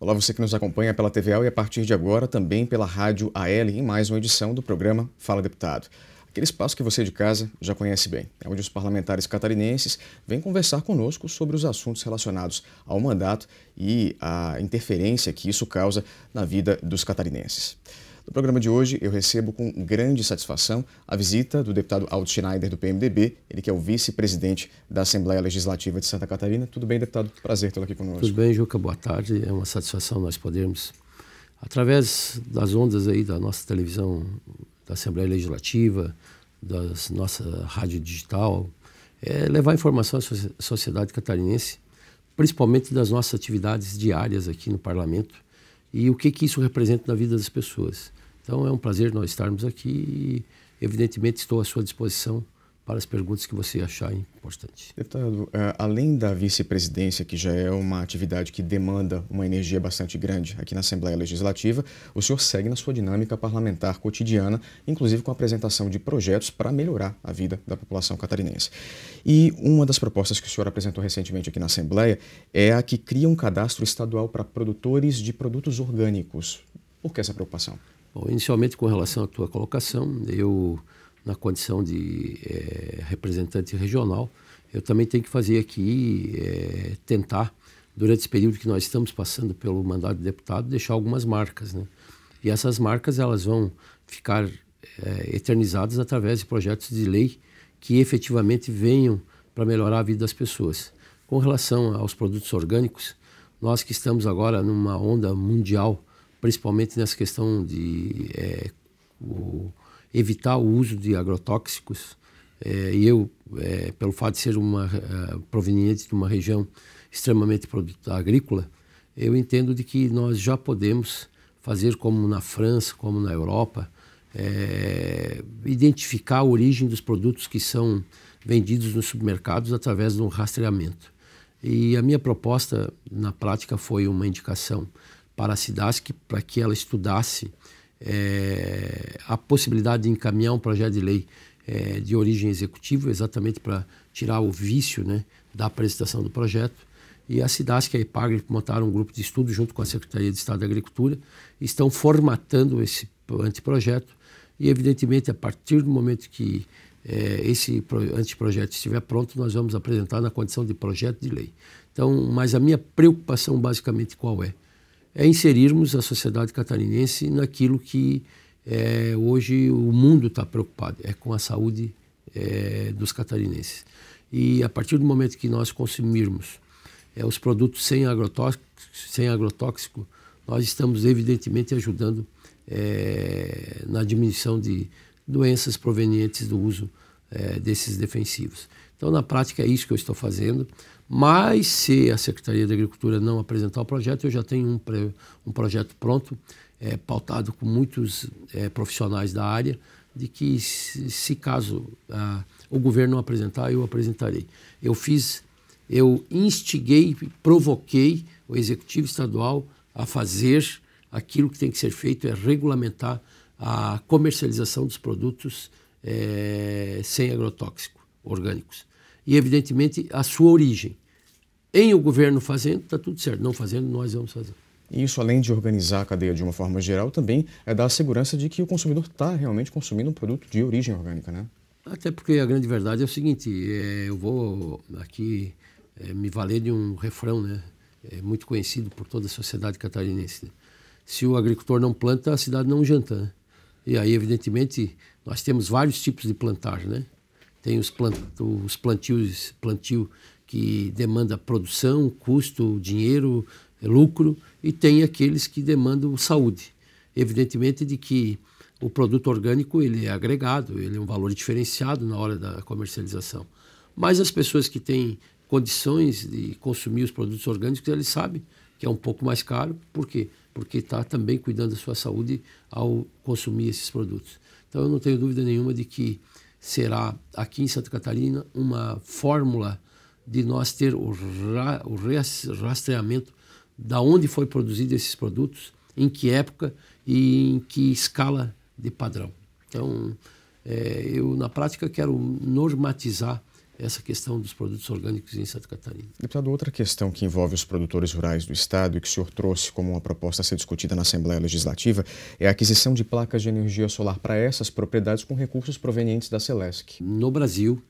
Olá, você que nos acompanha pela TVL e a partir de agora também pela Rádio AL em mais uma edição do programa Fala Deputado. Aquele espaço que você de casa já conhece bem, é onde os parlamentares catarinenses vêm conversar conosco sobre os assuntos relacionados ao mandato e a interferência que isso causa na vida dos catarinenses. No programa de hoje, eu recebo com grande satisfação a visita do deputado Aldo Schneider, do PMDB, ele que é o vice-presidente da Assembleia Legislativa de Santa Catarina. Tudo bem, deputado? Prazer tê-lo aqui conosco. Tudo bem, Juca. Boa tarde. É uma satisfação nós podermos, através das ondas aí da nossa televisão, da Assembleia Legislativa, da nossa rádio digital, é levar informação à sociedade catarinense, principalmente das nossas atividades diárias aqui no Parlamento e o que, que isso representa na vida das pessoas. Então é um prazer nós estarmos aqui e, evidentemente, estou à sua disposição para as perguntas que você achar importante. Deputado, é, além da vice-presidência, que já é uma atividade que demanda uma energia bastante grande aqui na Assembleia Legislativa, o senhor segue na sua dinâmica parlamentar cotidiana, inclusive com a apresentação de projetos para melhorar a vida da população catarinense. E uma das propostas que o senhor apresentou recentemente aqui na Assembleia é a que cria um cadastro estadual para produtores de produtos orgânicos. Por que essa preocupação? Bom, inicialmente com relação à tua colocação, eu na condição de é, representante regional, eu também tenho que fazer aqui é, tentar durante esse período que nós estamos passando pelo mandato de deputado deixar algumas marcas, né? E essas marcas elas vão ficar é, eternizadas através de projetos de lei que efetivamente venham para melhorar a vida das pessoas. Com relação aos produtos orgânicos, nós que estamos agora numa onda mundial principalmente nessa questão de é, o, evitar o uso de agrotóxicos. É, eu, é, pelo fato de ser uma é, proveniente de uma região extremamente produtiva agrícola, eu entendo de que nós já podemos fazer como na França, como na Europa, é, identificar a origem dos produtos que são vendidos nos supermercados através de um rastreamento. E a minha proposta na prática foi uma indicação para a Cidasc para que ela estudasse é, a possibilidade de encaminhar um projeto de lei é, de origem executiva, exatamente para tirar o vício né, da apresentação do projeto. E a Cidasc que a IPAGRE montaram um grupo de estudo junto com a Secretaria de Estado da Agricultura, estão formatando esse anteprojeto e, evidentemente, a partir do momento que é, esse anteprojeto estiver pronto, nós vamos apresentar na condição de projeto de lei. Então, mas a minha preocupação basicamente qual é? é inserirmos a sociedade catarinense naquilo que é, hoje o mundo está preocupado, é com a saúde é, dos catarinenses. E a partir do momento que nós consumirmos é, os produtos sem agrotóxico, sem agrotóxico, nós estamos evidentemente ajudando é, na diminuição de doenças provenientes do uso é, desses defensivos. Então, na prática, é isso que eu estou fazendo. Mas se a Secretaria da Agricultura não apresentar o projeto, eu já tenho um, pré, um projeto pronto, é, pautado com muitos é, profissionais da área, de que se, se caso ah, o governo não apresentar, eu apresentarei. Eu fiz, eu instiguei, provoquei o Executivo Estadual a fazer aquilo que tem que ser feito, é regulamentar a comercialização dos produtos é, sem agrotóxico, orgânicos e, evidentemente, a sua origem. Em o governo fazendo, está tudo certo. Não fazendo, nós vamos fazer. Isso, além de organizar a cadeia de uma forma geral, também é dar a segurança de que o consumidor está realmente consumindo um produto de origem orgânica, né? Até porque a grande verdade é o seguinte, é, eu vou aqui é, me valer de um refrão, né? É muito conhecido por toda a sociedade catarinense. Né? Se o agricultor não planta, a cidade não janta, né? E aí, evidentemente, nós temos vários tipos de plantar, né? tem os, plant, os plantios, plantio que demanda produção, custo, dinheiro, é, lucro, e tem aqueles que demandam saúde. Evidentemente de que o produto orgânico ele é agregado, ele é um valor diferenciado na hora da comercialização. Mas as pessoas que têm condições de consumir os produtos orgânicos, eles sabem que é um pouco mais caro, por quê? Porque está também cuidando da sua saúde ao consumir esses produtos. Então eu não tenho dúvida nenhuma de que será aqui em Santa Catarina uma fórmula de nós ter o, ra, o rastreamento da onde foi produzido esses produtos, em que época e em que escala de padrão. Então, é, eu na prática quero normatizar essa questão dos produtos orgânicos em Santa Catarina. Deputado, outra questão que envolve os produtores rurais do Estado e que o senhor trouxe como uma proposta a ser discutida na Assembleia Legislativa é a aquisição de placas de energia solar para essas propriedades com recursos provenientes da Celesc. No Brasil,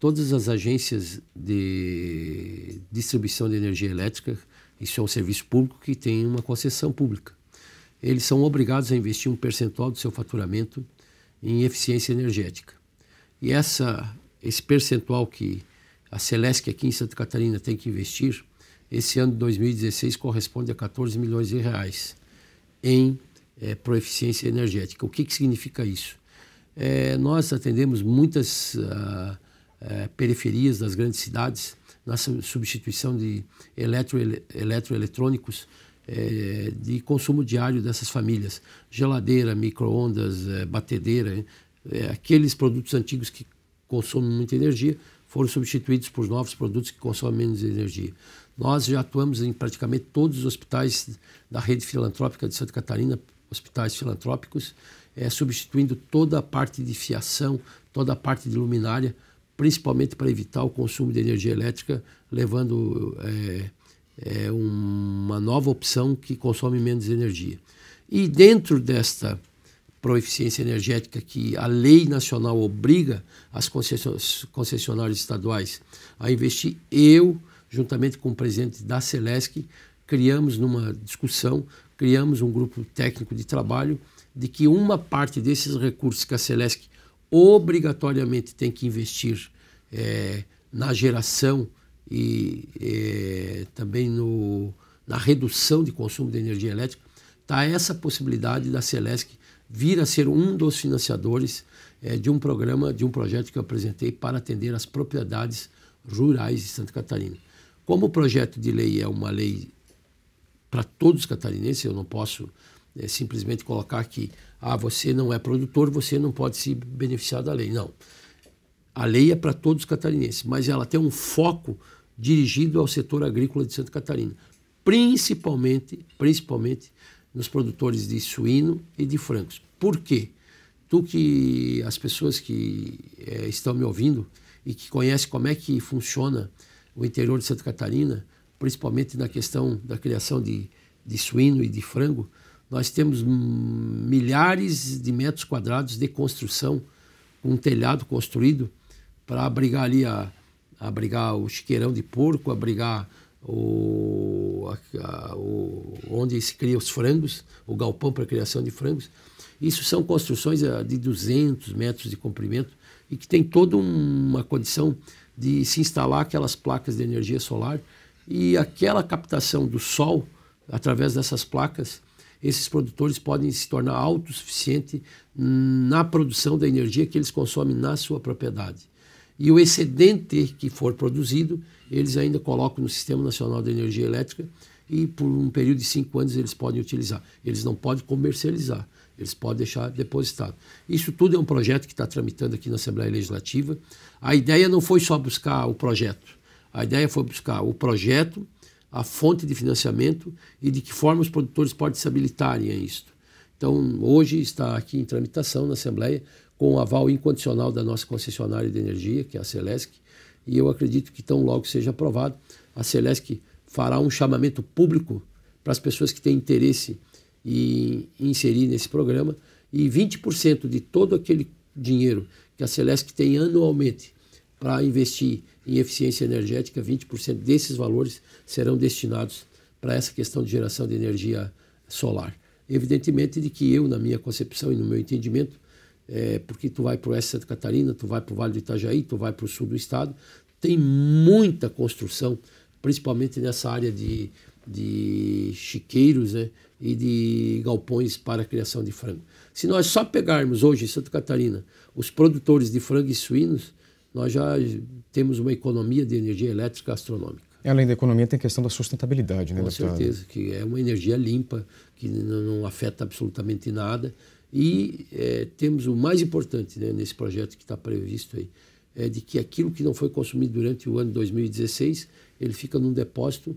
todas as agências de distribuição de energia elétrica, isso é um serviço público que tem uma concessão pública. Eles são obrigados a investir um percentual do seu faturamento em eficiência energética. E essa esse percentual que a Celesc aqui em Santa Catarina tem que investir, esse ano de 2016 corresponde a 14 milhões de reais em é, proeficiência energética. O que, que significa isso? É, nós atendemos muitas uh, uh, periferias das grandes cidades na substituição de eletro, eletroeletrônicos é, de consumo diário dessas famílias. Geladeira, micro-ondas, batedeira, aqueles produtos antigos que consomem muita energia, foram substituídos por novos produtos que consomem menos energia. Nós já atuamos em praticamente todos os hospitais da rede filantrópica de Santa Catarina, hospitais filantrópicos, é, substituindo toda a parte de fiação, toda a parte de luminária, principalmente para evitar o consumo de energia elétrica, levando é, é, uma nova opção que consome menos energia. E dentro desta proeficiência energética que a lei nacional obriga as concessionárias estaduais a investir, eu, juntamente com o presidente da Celesc, criamos numa discussão, criamos um grupo técnico de trabalho de que uma parte desses recursos que a Celesc obrigatoriamente tem que investir é, na geração e é, também no, na redução de consumo de energia elétrica, está essa possibilidade da Celesc vir a ser um dos financiadores é, de um programa, de um projeto que eu apresentei para atender as propriedades rurais de Santa Catarina. Como o projeto de lei é uma lei para todos os catarinenses, eu não posso é, simplesmente colocar que ah, você não é produtor, você não pode se beneficiar da lei. Não. A lei é para todos os catarinenses, mas ela tem um foco dirigido ao setor agrícola de Santa Catarina, principalmente, principalmente nos produtores de suíno e de frangos. Por quê? Tu que as pessoas que é, estão me ouvindo e que conhecem como é que funciona o interior de Santa Catarina, principalmente na questão da criação de, de suíno e de frango, nós temos milhares de metros quadrados de construção, um telhado construído para abrigar ali a, abrigar o chiqueirão de porco, abrigar o, a, a, o, onde se cria os frangos, o galpão para criação de frangos. Isso são construções ah, de 200 metros de comprimento e que tem toda uma condição de se instalar aquelas placas de energia solar e aquela captação do sol através dessas placas, esses produtores podem se tornar autossuficientes na produção da energia que eles consomem na sua propriedade e o excedente que for produzido, eles ainda colocam no Sistema Nacional de Energia Elétrica e por um período de cinco anos eles podem utilizar. Eles não podem comercializar, eles podem deixar depositado. Isso tudo é um projeto que está tramitando aqui na Assembleia Legislativa. A ideia não foi só buscar o projeto, a ideia foi buscar o projeto, a fonte de financiamento e de que forma os produtores podem se habilitarem a isto. Então, hoje está aqui em tramitação na Assembleia com o aval incondicional da nossa concessionária de energia, que é a Celesc, e eu acredito que tão logo seja aprovado, a Celesc fará um chamamento público para as pessoas que têm interesse em inserir nesse programa e 20% de todo aquele dinheiro que a Celesc tem anualmente para investir em eficiência energética, 20% desses valores serão destinados para essa questão de geração de energia solar. Evidentemente de que eu, na minha concepção e no meu entendimento, é, porque tu vai para o Oeste Santa Catarina, tu vai para o Vale do Itajaí, tu vai para o sul do estado, tem muita construção, principalmente nessa área de, de chiqueiros né, e de galpões para a criação de frango. Se nós só pegarmos hoje em Santa Catarina os produtores de frango e suínos, nós já temos uma economia de energia elétrica astronômica. Além da economia, tem a questão da sustentabilidade, né, Com deputado? certeza, que é uma energia limpa, que não afeta absolutamente nada. E é, temos o mais importante né, nesse projeto que está previsto aí, é de que aquilo que não foi consumido durante o ano 2016, ele fica num depósito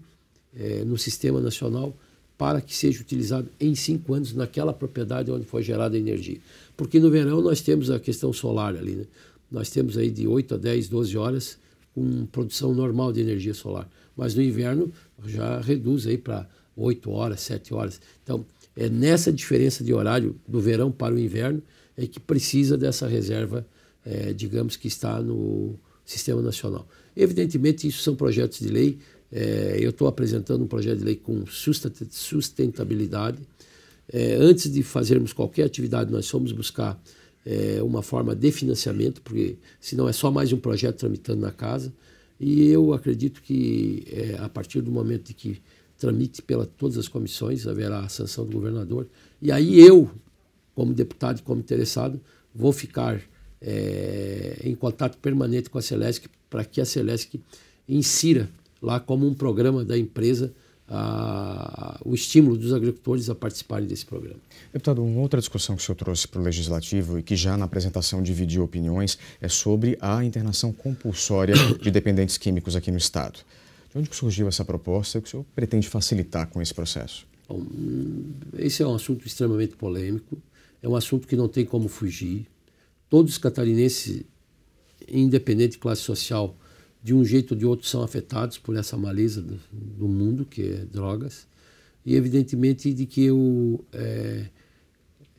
é, no Sistema Nacional para que seja utilizado em cinco anos naquela propriedade onde foi gerada a energia. Porque no verão nós temos a questão solar ali, né? Nós temos aí de 8 a 10, 12 horas com produção normal de energia solar. Mas no inverno já reduz aí para 8 horas, 7 horas. Então, é nessa diferença de horário do verão para o inverno é que precisa dessa reserva, é, digamos que está no Sistema Nacional. Evidentemente, isso são projetos de lei. É, eu estou apresentando um projeto de lei com sustentabilidade. É, antes de fazermos qualquer atividade, nós fomos buscar é, uma forma de financiamento, porque senão é só mais um projeto tramitando na casa. E eu acredito que é, a partir do momento de que tramite pela todas as comissões, haverá a sanção do governador. E aí eu, como deputado e como interessado, vou ficar é, em contato permanente com a Celesc para que a Celesc insira lá como um programa da empresa a, o estímulo dos agricultores a participarem desse programa. Deputado, uma outra discussão que o senhor trouxe para o Legislativo e que já na apresentação dividiu opiniões é sobre a internação compulsória de dependentes químicos aqui no Estado. De onde surgiu essa proposta e o que o senhor pretende facilitar com esse processo? Bom, esse é um assunto extremamente polêmico, é um assunto que não tem como fugir. Todos os catarinenses, independente de classe social, de um jeito ou de outro são afetados por essa maleza do, do mundo, que é drogas, e evidentemente de que eu, é,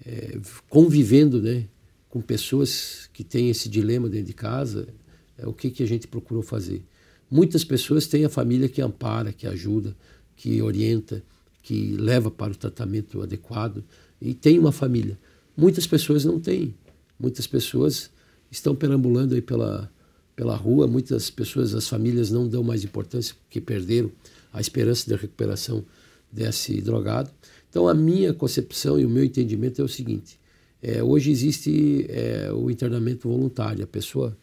é, convivendo né, com pessoas que têm esse dilema dentro de casa, é o que, que a gente procurou fazer. Muitas pessoas têm a família que ampara, que ajuda, que orienta, que leva para o tratamento adequado e tem uma família. Muitas pessoas não têm. Muitas pessoas estão perambulando aí pela, pela rua, muitas pessoas, as famílias não dão mais importância porque perderam a esperança de recuperação desse drogado. Então, a minha concepção e o meu entendimento é o seguinte: é, hoje existe é, o internamento voluntário, a pessoa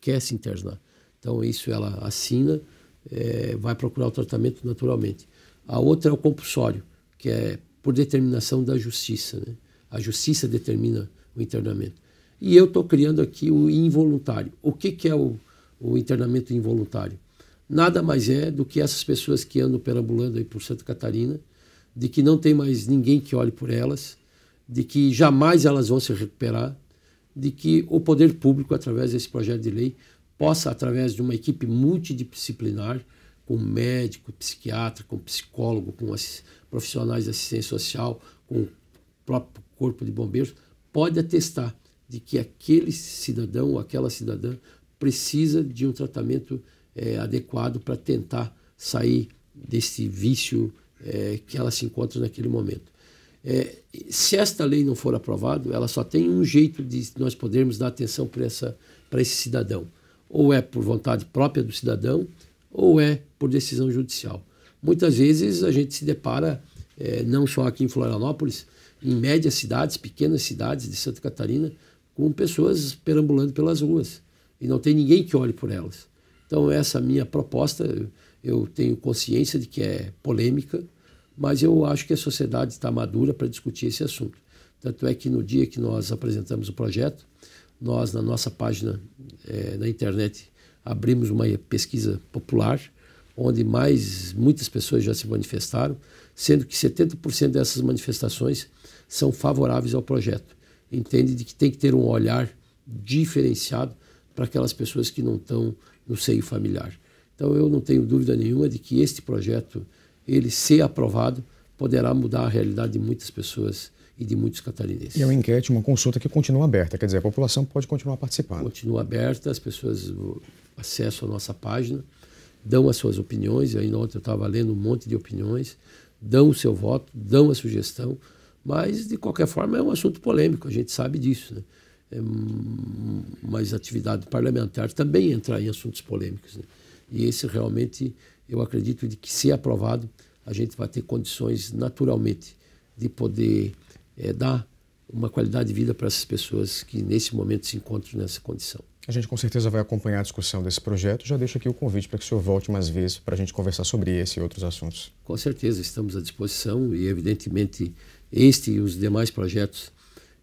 quer se internar. Então, isso ela assina, é, vai procurar o tratamento naturalmente. A outra é o compulsório, que é por determinação da justiça. Né? A justiça determina o internamento. E eu estou criando aqui o involuntário. O que, que é o, o internamento involuntário? Nada mais é do que essas pessoas que andam perambulando aí por Santa Catarina, de que não tem mais ninguém que olhe por elas, de que jamais elas vão se recuperar, de que o poder público, através desse projeto de lei, possa, através de uma equipe multidisciplinar, com médico, psiquiatra, com psicólogo, com profissionais de assistência social, com o próprio corpo de bombeiros, pode atestar de que aquele cidadão ou aquela cidadã precisa de um tratamento é, adequado para tentar sair desse vício é, que ela se encontra naquele momento. É, se esta lei não for aprovada, ela só tem um jeito de nós podermos dar atenção para esse cidadão, ou é por vontade própria do cidadão, ou é por decisão judicial. Muitas vezes a gente se depara, é, não só aqui em Florianópolis, em médias cidades, pequenas cidades de Santa Catarina, com pessoas perambulando pelas ruas e não tem ninguém que olhe por elas. Então, essa minha proposta, eu tenho consciência de que é polêmica, mas eu acho que a sociedade está madura para discutir esse assunto. Tanto é que no dia que nós apresentamos o projeto, nós, na nossa página é, na internet, abrimos uma pesquisa popular, onde mais muitas pessoas já se manifestaram, sendo que 70% dessas manifestações são favoráveis ao projeto. Entende de que tem que ter um olhar diferenciado para aquelas pessoas que não estão no seio familiar. Então eu não tenho dúvida nenhuma de que este projeto, ele ser aprovado, poderá mudar a realidade de muitas pessoas e de muitos catarinenses. E é uma enquete, uma consulta que continua aberta, quer dizer, a população pode continuar participando. Continua aberta, as pessoas acessam a nossa página, dão as suas opiniões, ainda ontem eu estava lendo um monte de opiniões, dão o seu voto, dão a sugestão, mas de qualquer forma é um assunto polêmico, a gente sabe disso, né? É, mas atividade parlamentar também entra em assuntos polêmicos. Né? E esse realmente, eu acredito de que se aprovado, a gente vai ter condições naturalmente de poder é, dar uma qualidade de vida para essas pessoas que nesse momento se encontram nessa condição. A gente com certeza vai acompanhar a discussão desse projeto. Já deixo aqui o convite para que o senhor volte mais vezes para a gente conversar sobre esse e outros assuntos. Com certeza, estamos à disposição e, evidentemente, este e os demais projetos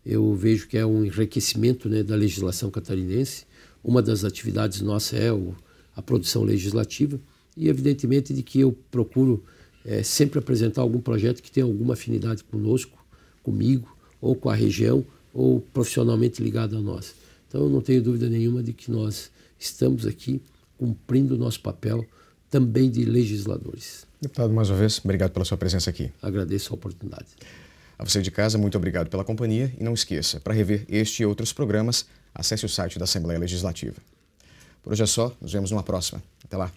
eu vejo que é um enriquecimento né, da legislação catarinense. Uma das atividades nossa é o, a produção legislativa e, evidentemente, de que eu procuro é, sempre apresentar algum projeto que tenha alguma afinidade conosco comigo, ou com a região, ou profissionalmente ligado a nós. Então eu não tenho dúvida nenhuma de que nós estamos aqui cumprindo o nosso papel também de legisladores. Deputado, mais uma vez, obrigado pela sua presença aqui. Agradeço a oportunidade. A você de casa, muito obrigado pela companhia e não esqueça, para rever este e outros programas, acesse o site da Assembleia Legislativa. Por hoje é só, nos vemos numa próxima. Até lá.